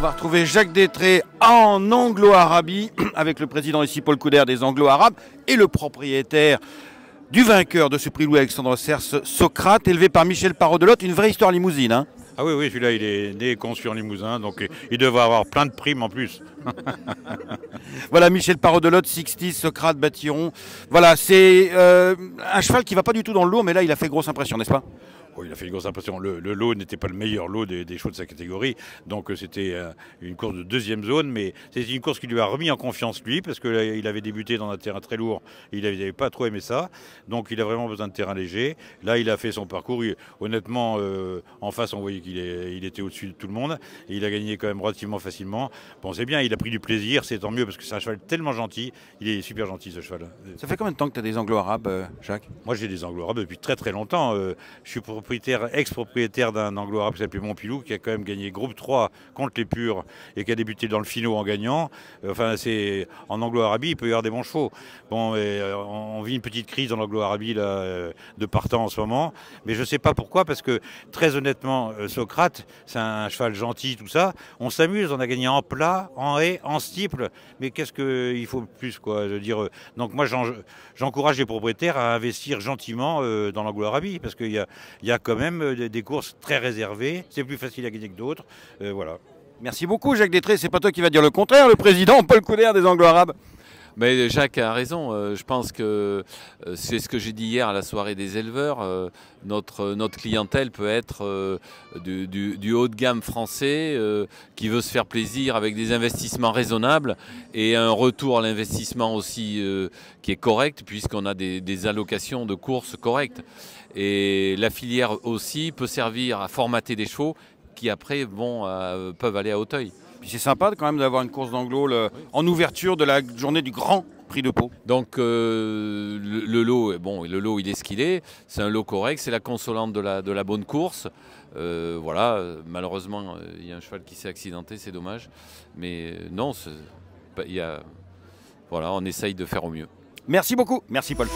On va retrouver Jacques Détré en anglo-arabie avec le président ici Paul Couder des anglo-arabes et le propriétaire du vainqueur de ce prix Louis-Alexandre Serce, Socrate, élevé par Michel Parodelotte. Une vraie histoire limousine. Hein. ah oui, oui, celui-là, il est né et conçu en Limousin, donc euh, il devrait avoir plein de primes en plus. voilà, Michel Parodelotte, 60 Socrate, Bâtiron. Voilà, c'est euh, un cheval qui va pas du tout dans le lourd, mais là, il a fait grosse impression, n'est-ce pas il a fait une grosse impression. Le, lot n'était pas le meilleur lot des, des, chevaux de sa catégorie. Donc euh, c'était euh, une course de deuxième zone, mais c'est une course qui lui a remis en confiance lui, parce qu'il euh, avait débuté dans un terrain très lourd. Il n'avait pas trop aimé ça. Donc il a vraiment besoin de terrain léger. Là, il a fait son parcours. honnêtement, en face, on voyait qu'il il était au-dessus de tout le monde. Et il a gagné quand même relativement facilement. Bon, c'est bien, il a pris du plaisir, c'est tant mieux, parce que c'est un cheval tellement gentil. Il est super gentil, ce cheval. Ça fait combien de temps que tu as des anglo-arabes, Jacques Moi, j'ai des anglo-arabes depuis très très longtemps. je suis pour propriétaire, ex-propriétaire d'un anglo-arabe qui s'appelait Montpilou, qui a quand même gagné groupe 3 contre les Purs et qui a débuté dans le finot en gagnant. Enfin, c'est en anglo-arabie, il peut y avoir des bons chevaux. Bon, euh, on vit une petite crise dans l'anglo-arabie euh, de partant en ce moment, mais je ne sais pas pourquoi, parce que très honnêtement, euh, Socrate, c'est un cheval gentil, tout ça. On s'amuse, on a gagné en plat, en haie, en stiple mais qu'est-ce qu'il faut plus, quoi je veux dire. Donc moi, j'encourage les propriétaires à investir gentiment dans l'anglo-arabie, parce qu'il y y a quand même euh, des courses très réservées. C'est plus facile à gagner que d'autres. Euh, voilà. Merci beaucoup Jacques Détré, c'est pas toi qui va dire le contraire, le président Paul Couder des Anglo-Arabes. Mais Jacques a raison. Euh, je pense que euh, c'est ce que j'ai dit hier à la soirée des éleveurs. Euh, notre, notre clientèle peut être du, haut de gamme français qui veut se faire plaisir avec des investissements raisonnables et un retour à l'investissement aussi qui est correct puisqu'on a des, allocations de courses correctes. Et la filière aussi peut servir à formater des chevaux qui après vont, peuvent aller à Hauteuil c'est sympa quand même d'avoir une course d'anglo en ouverture de la journée du grand prix de peau. Donc euh, le, lot, bon, le lot, il est ce qu'il est. C'est un lot correct, c'est la consolante de la, de la bonne course. Euh, voilà, malheureusement, euh, il y a un cheval qui s'est accidenté, c'est dommage. Mais non, il y a... voilà, on essaye de faire au mieux. Merci beaucoup, merci Paul.